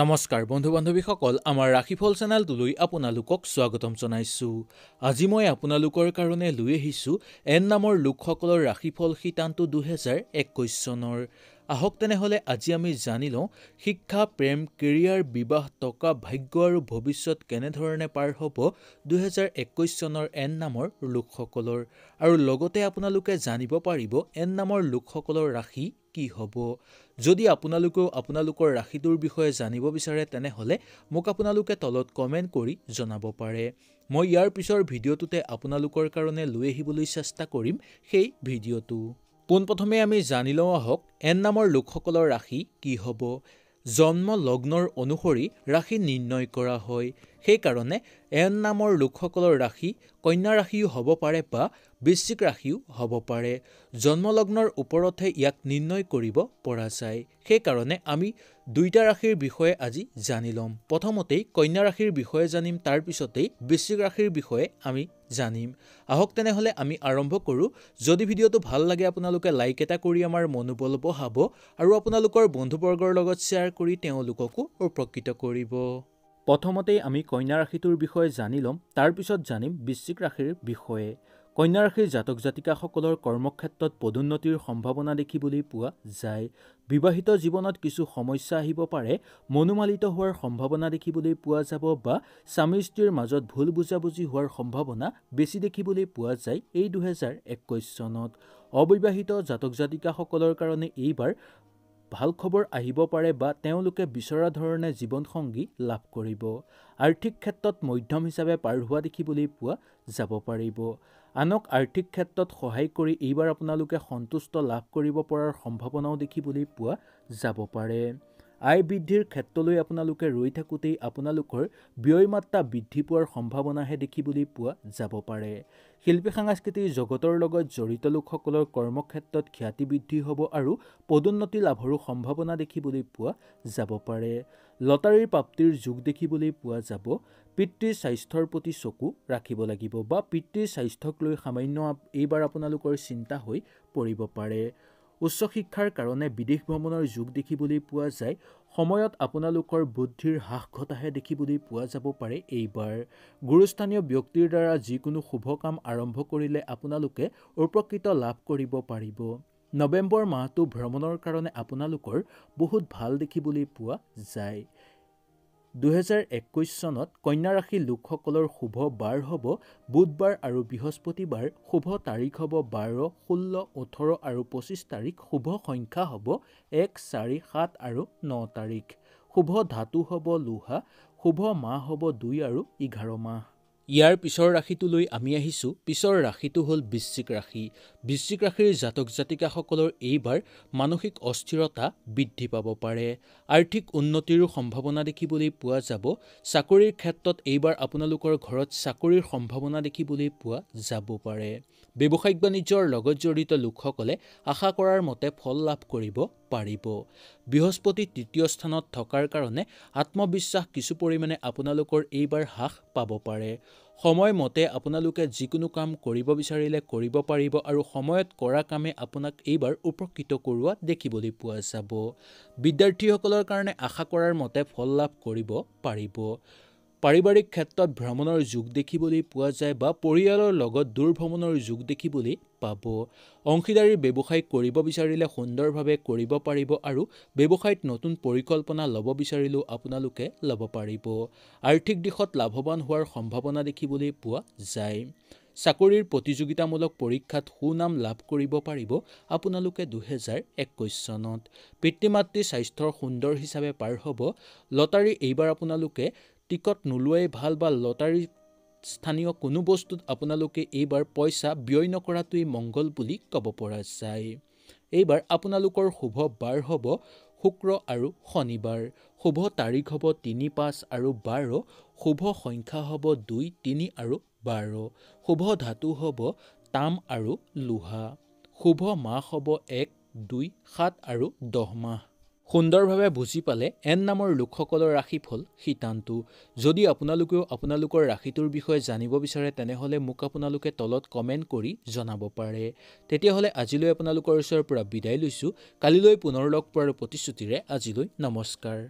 নমস্কাৰ বন্ধু বান্ধৱীসকল আমাৰ ৰাশিফল চেনেলটোলৈ আপোনালোকক স্বাগতম জনাইছোঁ আজি মই আপোনালোকৰ কাৰণে লৈ আহিছোঁ এন নামৰ লোকসকলৰ ৰাশিফল শিতানটো দুহেজাৰ একৈছ চনৰ আহক তেনেহ'লে আজি আমি জানি লওঁ শিক্ষা প্ৰেম কেৰিয়াৰ বিবাহ টকা ভাগ্য আৰু ভৱিষ্যত কেনেধৰণে পাৰ হ'ব দুহেজাৰ একৈছ চনৰ এন নামৰ লোকসকলৰ আৰু লগতে আপোনালোকে জানিব পাৰিব এন নামৰ লোকসকলৰ ৰাশি কি হ'ব যদি আপোনালোকেও আপোনালোকৰ ৰাশিটোৰ বিষয়ে জানিব বিচাৰে তেনেহ'লে মোক আপোনালোকে তলত কমেণ্ট কৰি জনাব পাৰে মই ইয়াৰ পিছৰ ভিডিঅ'টোতে আপোনালোকৰ কাৰণে লৈ আহিবলৈ চেষ্টা কৰিম সেই ভিডিঅ'টো পোনপ্ৰথমে আমি জানি লওঁ আহক এন নামৰ লোকসকলৰ ৰাশি কি হ'ব জন্ম লগ্নৰ অনুসৰি ৰাশি নিৰ্ণয় কৰা হয় সেইকাৰণে এন নামৰ লোকসকলৰ ৰাশি কন্যা ৰাশিও হ'ব পাৰে বা বৃশ্চিক ৰাশিও হ'ব পাৰে জন্মলগ্নৰ ওপৰতহে ইয়াক নিৰ্ণয় কৰিব পৰা যায় সেইকাৰণে আমি দুইটা ৰাশিৰ বিষয়ে আজি জানি ল'ম প্ৰথমতেই কন্যা ৰাশিৰ বিষয়ে জানিম তাৰপিছতেই বৃশ্চিক ৰাশিৰ বিষয়ে আমি জানিম আহক তেনেহ'লে আমি আৰম্ভ কৰোঁ যদি ভিডিঅ'টো ভাল লাগে আপোনালোকে লাইক এটা কৰি আমাৰ মনোবল বঢ়াব আৰু আপোনালোকৰ বন্ধুবৰ্গৰ লগত শ্বেয়াৰ কৰি তেওঁলোককো উপকৃত কৰিব প্ৰথমতেই আমি কন্যা ৰাশিটোৰ বিষয়ে জানি ল'ম তাৰপিছত জানিম বৃশ্চিক ৰাশিৰ বিষয়ে কন্যা ৰাশিৰ জাতক জাতিকাসকলৰ কৰ্মক্ষেত্ৰত পদোন্নতিৰ সম্ভাৱনা দেখিবলৈ পোৱা যায় বিবাহিত জীৱনত কিছু সমস্যা আহিব পাৰে মনোমালিত হোৱাৰ সম্ভাৱনা দেখিবলৈ পোৱা যাব বা স্বামী স্ত্ৰীৰ মাজত ভুল বুজাবুজি হোৱাৰ সম্ভাৱনা বেছি দেখিবলৈ পোৱা যায় এই দুহেজাৰ একৈছ চনত অবিবাহিত জাতক জাতিকাসকলৰ কাৰণে এইবাৰ ভাল খবৰ আহিব পাৰে বা তেওঁলোকে বিচৰা ধৰণে জীৱনসংগী লাভ কৰিব আৰ্থিক ক্ষেত্ৰত মধ্যম হিচাপে পাৰ হোৱা দেখিবলৈ পোৱা যাব পাৰিব আনক আৰ্থিক ক্ষেত্ৰত সহায় কৰি এইবাৰ আপোনালোকে সন্তুষ্ট লাভ কৰিব পৰাৰ সম্ভাৱনাও দেখিবলৈ পোৱা যাব পাৰে আয় বৃদ্ধিৰ ক্ষেত্ৰলৈ আপোনালোকে ৰৈ থাকোঁতেই আপোনালোকৰ ব্যয় মাত্ৰা বৃদ্ধি পোৱাৰ সম্ভাৱনাহে দেখিবলৈ পোৱা যাব পাৰে শিল্পী সাংস্কৃতিৰ জগতৰ লগত জড়িত লোকসকলৰ কৰ্মক্ষেত্ৰত খ্যাতি বৃদ্ধি হ'ব আৰু পদোন্নতি লাভৰো সম্ভাৱনা দেখিবলৈ পোৱা যাব পাৰে লটাৰীৰ প্ৰাপ্তিৰ যুগ দেখিবলৈ পোৱা যাব পিতৃ স্বাস্থ্যৰ প্ৰতি চকু ৰাখিব লাগিব বা পিতৃৰ স্বাস্থ্যক লৈ সামান্য এইবাৰ আপোনালোকৰ চিন্তা হৈ পৰিব পাৰে উচ্চ শিক্ষাৰ কাৰণে বিদেশ ভ্ৰমণৰ যুগ দেখিবলৈ পোৱা যায় সময়ত আপোনালোকৰ বুদ্ধিৰ হ্ৰাস ঘটাহে দেখিবলৈ পোৱা যাব পাৰে এইবাৰ গুৰুস্থানীয় ব্যক্তিৰ দ্বাৰা যিকোনো শুভ কাম আৰম্ভ কৰিলে আপোনালোকে উপকৃত লাভ কৰিব পাৰিব নৱেম্বৰ মাহটো ভ্ৰমণৰ কাৰণে আপোনালোকৰ বহুত ভাল দেখিবলৈ পোৱা যায় দুহেজাৰ একৈছ চনত কন্যা ৰাশি লোকসকলৰ শুভ বাৰ হ'ব বুধবাৰ আৰু বৃহস্পতিবাৰ শুভ তাৰিখ হ'ব বাৰ ষোল্ল ওঠৰ আৰু পঁচিছ তাৰিখ শুভ সংখ্যা হ'ব এক চাৰি সাত আৰু ন তাৰিখ শুভ ধাতু হ'ব লোহা শুভ মাহ হ'ব দুই আৰু এঘাৰ মাহ ইয়াৰ পিছৰ ৰাশিটোলৈ আমি আহিছোঁ পিছৰ ৰাশিটো হ'ল বৃশ্চিক ৰাশি বৃশ্চিক ৰাশিৰ জাতক জাতিকাসকলৰ এইবাৰ মানসিক অস্থিৰতা বৃদ্ধি পাব পাৰে আৰ্থিক উন্নতিৰো সম্ভাৱনা দেখিবলৈ পোৱা যাব চাকৰিৰ ক্ষেত্ৰত এইবাৰ আপোনালোকৰ ঘৰত চাকৰিৰ সম্ভাৱনা দেখিবলৈ পোৱা যাব পাৰে ব্যৱসায়িক বাণিজ্যৰ লগত জড়িত লোকসকলে আশা কৰাৰ মতে ফল লাভ কৰিব পাৰিব বৃহস্পতি তৃতীয় স্থানত থকাৰ কাৰণে আত্মবিশ্বাস কিছু পৰিমাণে আপোনালোকৰ এইবাৰ হ্ৰাস পাব পাৰে সময়মতে আপোনালোকে যিকোনো কাম কৰিব বিচাৰিলে কৰিব পাৰিব আৰু সময়ত কৰা কামে আপোনাক এইবাৰ উপকৃত কৰোৱা দেখিবলৈ পোৱা যাব বিদ্যাৰ্থীসকলৰ কাৰণে আশা কৰাৰ মতে ফল লাভ কৰিব পাৰিব পাৰিবাৰিক ক্ষেত্ৰত ভ্ৰমণৰ যুগ দেখিবলৈ পোৱা যায় বা পৰিয়ালৰ লগত দূৰ ভ্ৰমণৰ যুগ দেখিবলৈ পাব অংশীদাৰী ব্যৱসায় কৰিব বিচাৰিলে সুন্দৰভাৱে কৰিব পাৰিব আৰু ব্যৱসায়ত নতুন পৰিকল্পনা ল'ব বিচাৰিলেও আপোনালোকে ল'ব পাৰিব আৰ্থিক দিশত লাভৱান হোৱাৰ সম্ভাৱনা দেখিবলৈ পোৱা যায় চাকৰিৰ প্ৰতিযোগিতামূলক পৰীক্ষাত সুনাম লাভ কৰিব পাৰিব আপোনালোকে দুহেজাৰ একৈছ চনত পিতৃ মাতৃ স্বাস্থ্যৰ সুন্দৰ হিচাপে পাৰ হ'ব লটাৰী এইবাৰ আপোনালোকে টিকট নোলোৱাই ভাল বা লটাৰী স্থানীয় কোনো বস্তুত আপোনালোকে এইবাৰ পইচা ব্যয় নকৰাটোৱেই মংগল বুলি ক'ব পৰা যায় এইবাৰ আপোনালোকৰ শুভ বাৰ হ'ব শুক্ৰ আৰু শনিবাৰ শুভ তাৰিখ হ'ব তিনি পাঁচ আৰু বাৰ শুভ সংখ্যা হ'ব দুই তিনি আৰু বাৰ শুভ ধাতু হ'ব তাম আৰু লোহা শুভ মাহ হ'ব এক দুই সাত আৰু দহ মাহ সুন্দৰভাৱে বুজি পালে এন নামৰ লোকসকলৰ ৰাশি ফল শিতানটো যদি আপোনালোকেও আপোনালোকৰ ৰাশিটোৰ বিষয়ে জানিব বিচাৰে তেনেহ'লে মোক আপোনালোকে তলত কমেণ্ট কৰি জনাব পাৰে তেতিয়াহ'লে আজিলৈ আপোনালোকৰ ওচৰৰ পৰা বিদায় লৈছোঁ কালিলৈ পুনৰ লগ পোৱাৰ প্ৰতিশ্ৰুতিৰে আজিলৈ নমস্কাৰ